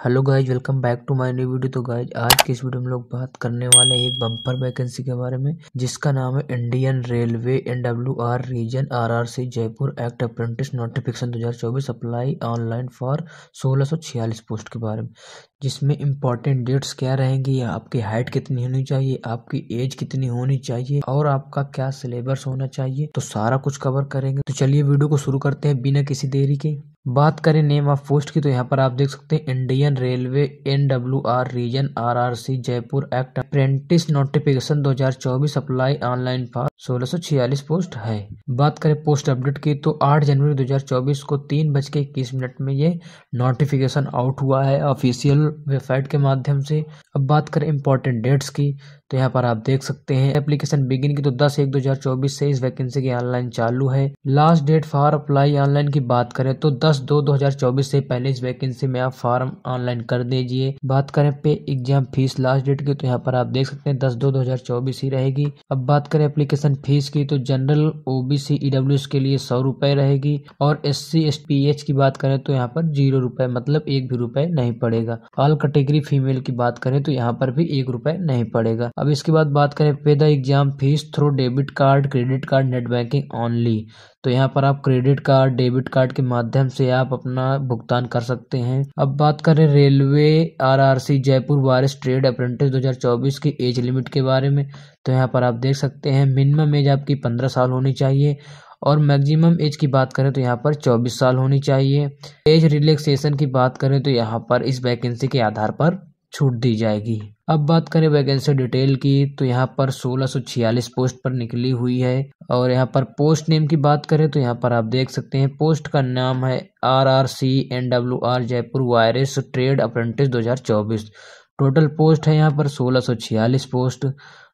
hello guys welcome back to my new video तो guys आज की इस वीडियो में लोग बात करने वाले एक बम्पर वैकेंसी के बारे में जिसका नाम है Indian railway NW R region R R C Jaipur act apprentice notification 2024 apply online for 1646 post के बारे में जिसमें इम्पोर्टेंट डेट्स क्या रहेंगी आपकी हाइट कितनी होनी चाहिए आपकी एज कितनी होनी चाहिए और आपका क्या सिलेबस होना चाहिए तो सारा कुछ कवर करेंगे तो चलिए वीडियो को शुरू करते हैं बिना किसी देरी के बात करें नेम ऑफ पोस्ट की तो यहाँ पर आप देख सकते हैं Indian railway N W R region R R C Jaipur act apprentice notification 2024 apply online for 1646 post है बात करें पोस्ट अपडेट की तो 8 जनवरी 2024 को तीन बज के इक्कीस मिनट में ये नोटिफिकेशन आउट हुआ है ऑफिशियल वेबसाइट के माध्यम से अब बात करें इंपॉर्टेंट डेट्स की तो यहाँ पर आप देख सकते हैं एप्लीकेशन बिगिन की तो 10 एक 2024 से इस वैकेंसी की ऑनलाइन चालू है last date for apply online की बात करें तो 10 दो 2024 से पहले इस वैकेंसी में आप फॉर्म ऑनलाइन कर दीजिए बात करें पे एग्जाम फीस लास्ट डेट की तो यहाँ पर आप देख सकते हैं दस दो दो ही रहेगी अब बात करें एप्लीकेशन एडमिशन फीस की तो जनरल डब्ल्यू एस के लिए सौ रुपये रहेगी और S C S P H की बात करें तो यहाँ पर जीरो रुपये मतलब एक भी रुपये नहीं पड़ेगा ऑल कैटेगरी फीमेल की बात करें तो यहाँ पर भी एक रुपये नहीं पड़ेगा अब इसके बाद बात करें पेदा exam fees through debit card credit card net banking only तो यहाँ पर आप क्रेडिट कार्ड डेबिट कार्ड के माध्यम से आप अपना भुगतान कर सकते हैं अब बात करें railway RRC Jaipur various trade apprentice 2024 की एज लिमिट के बारे में तो यहाँ पर आप देख सकते हैं मिनिमम एज आपकी पंद्रह साल होनी चाहिए और मैक्सिमम एज की बात करें तो यहाँ पर 24 साल होनी चाहिए एज रिलैक्सेशन की बात करें तो यहाँ पर इस वैकेंसी के आधार पर छूट दी जाएगी अब बात करें वैकेंसी डिटेल की तो यहाँ पर सोलह पोस्ट पर निकली हुई है और यहाँ पर पोस्ट नेम की बात करें तो यहाँ पर आप देख सकते हैं पोस्ट का नाम है R R C N W R Jaipur various trade apprentice 2024 total post है यहाँ पर सोलह post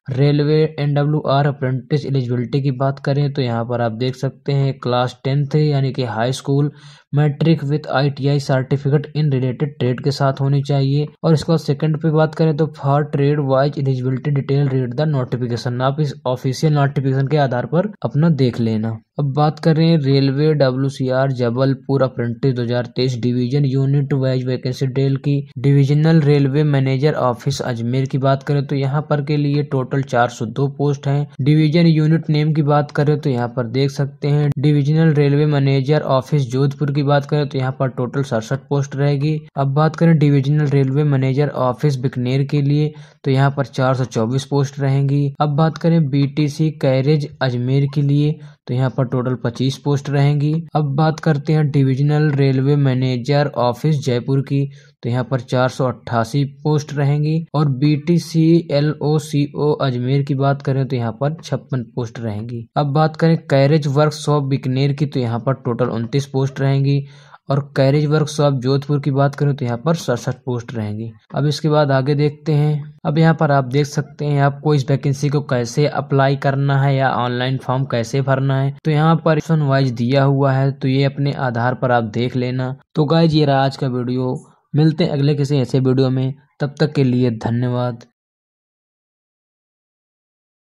railway N W R apprentice eligibility की बात करें तो यहाँ पर आप देख सकते हैं क्लास टेंथ यानी कि high school matric with ITI certificate in related trade के साथ होनी चाहिए और इसके बाद सेकंड पे बात करें तो for trade wise eligibility detail read the notification आप इस ऑफिशियल नोटिफिकेशन के आधार पर अपना देख लेना अब बात करें railway W C R Jabalpur apprentice 2023 division unit wise vacancy detail की divisional railway manager office Ajmer की बात करें तो यहाँ पर के लिए टोटल 402 पोस्ट हैं डिवीजन यूनिट नेम की बात करें तो यहाँ पर देख सकते हैं divisional railway manager office Jodhpur की बात करें तो यहाँ पर टोटल सड़सठ पोस्ट रहेगी अब बात करें divisional railway manager office Bikaner के लिए तो यहाँ पर चार पोस्ट रहेंगी अब बात करें बीटीसी कैरेज अजमेर के लिए तो यहाँ पर टोटल पच्चीस पोस्ट रहेंगी अब बात करते हैं divisional railway manager office Jaipur की तो यहाँ पर चार सौ अट्ठासी पोस्ट रहेंगी और B T C L O C O Ajmer की बात करें तो यहाँ पर छप्पन पोस्ट रहेंगी अब बात करें कैरेज वर्कशॉप बिकनेर की तो यहाँ पर टोटल उनतीस पोस्ट रहेंगी और कैरेज वर्कशॉप जोधपुर की बात करें तो यहाँ पर सड़सठ पोस्ट रहेंगी अब इसके बाद आगे देखते हैं अब यहाँ पर आप देख सकते हैं आपको इस वैकेंसी को कैसे अप्लाई करना है या ऑनलाइन फॉर्म कैसे भरना है तो यहाँ पर ऑप्शन वाइज दिया हुआ है तो ये अपने आधार पर आप देख लेना तो गाइज ये रहा आज का वीडियो मिलते हैं अगले किसी ऐसे वीडियो में तब तक के लिए धन्यवाद